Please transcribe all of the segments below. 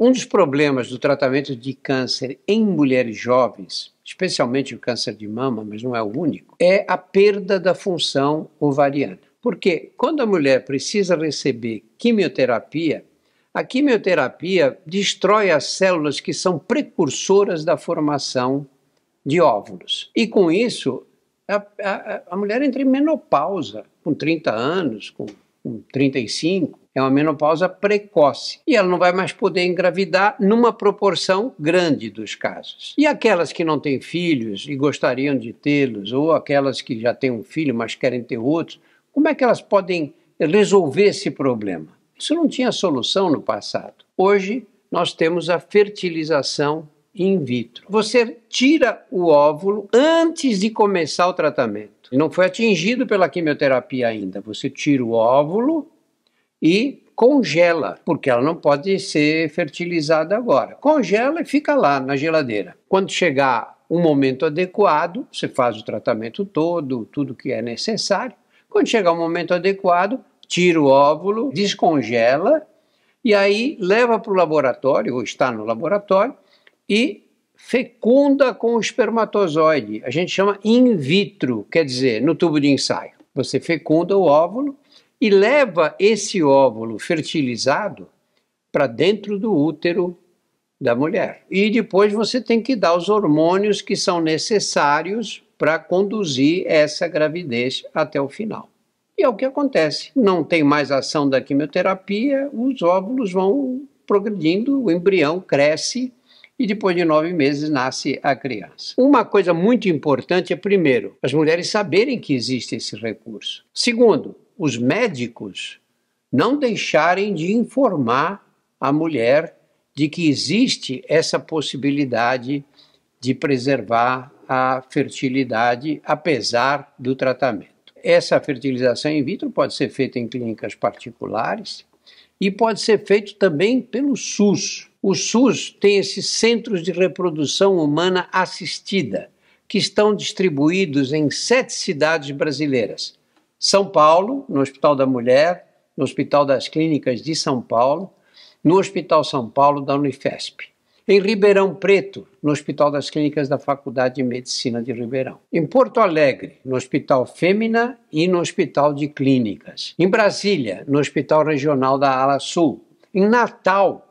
Um dos problemas do tratamento de câncer em mulheres jovens, especialmente o câncer de mama, mas não é o único, é a perda da função ovariana. Porque quando a mulher precisa receber quimioterapia, a quimioterapia destrói as células que são precursoras da formação de óvulos. E com isso, a, a, a mulher entra em menopausa, com 30 anos, com, com 35, é uma menopausa precoce e ela não vai mais poder engravidar numa proporção grande dos casos. E aquelas que não têm filhos e gostariam de tê-los, ou aquelas que já têm um filho, mas querem ter outros, como é que elas podem resolver esse problema? Isso não tinha solução no passado. Hoje, nós temos a fertilização in vitro. Você tira o óvulo antes de começar o tratamento. Não foi atingido pela quimioterapia ainda. Você tira o óvulo e congela, porque ela não pode ser fertilizada agora. Congela e fica lá na geladeira. Quando chegar um momento adequado, você faz o tratamento todo, tudo que é necessário. Quando chegar o um momento adequado, tira o óvulo, descongela e aí leva para o laboratório, ou está no laboratório, e fecunda com o espermatozoide. A gente chama in vitro, quer dizer, no tubo de ensaio. Você fecunda o óvulo e leva esse óvulo fertilizado para dentro do útero da mulher. E depois você tem que dar os hormônios que são necessários para conduzir essa gravidez até o final. E é o que acontece. Não tem mais ação da quimioterapia, os óvulos vão progredindo, o embrião cresce e depois de nove meses nasce a criança. Uma coisa muito importante é, primeiro, as mulheres saberem que existe esse recurso. Segundo, os médicos não deixarem de informar a mulher de que existe essa possibilidade de preservar a fertilidade apesar do tratamento. Essa fertilização in vitro pode ser feita em clínicas particulares e pode ser feito também pelo SUS. O SUS tem esses centros de reprodução humana assistida que estão distribuídos em sete cidades brasileiras. São Paulo, no Hospital da Mulher, no Hospital das Clínicas de São Paulo, no Hospital São Paulo da Unifesp. Em Ribeirão Preto, no Hospital das Clínicas da Faculdade de Medicina de Ribeirão. Em Porto Alegre, no Hospital Fêmina e no Hospital de Clínicas. Em Brasília, no Hospital Regional da Ala Sul. Em Natal,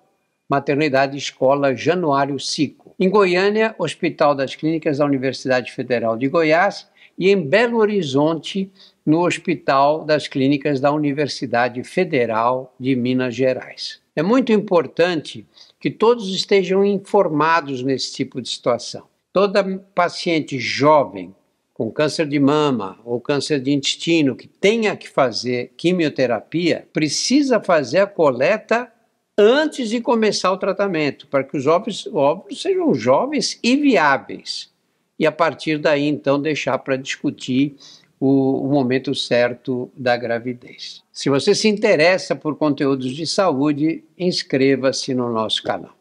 Maternidade Escola Januário Sico. Em Goiânia, Hospital das Clínicas da Universidade Federal de Goiás e em Belo Horizonte, no Hospital das Clínicas da Universidade Federal de Minas Gerais. É muito importante que todos estejam informados nesse tipo de situação. Toda paciente jovem com câncer de mama ou câncer de intestino que tenha que fazer quimioterapia precisa fazer a coleta antes de começar o tratamento, para que os óvulos, óvulos sejam jovens e viáveis e a partir daí então deixar para discutir o, o, momento certo da gravidez. Se você se interessa por conteúdos de saúde, inscreva-se no nosso canal.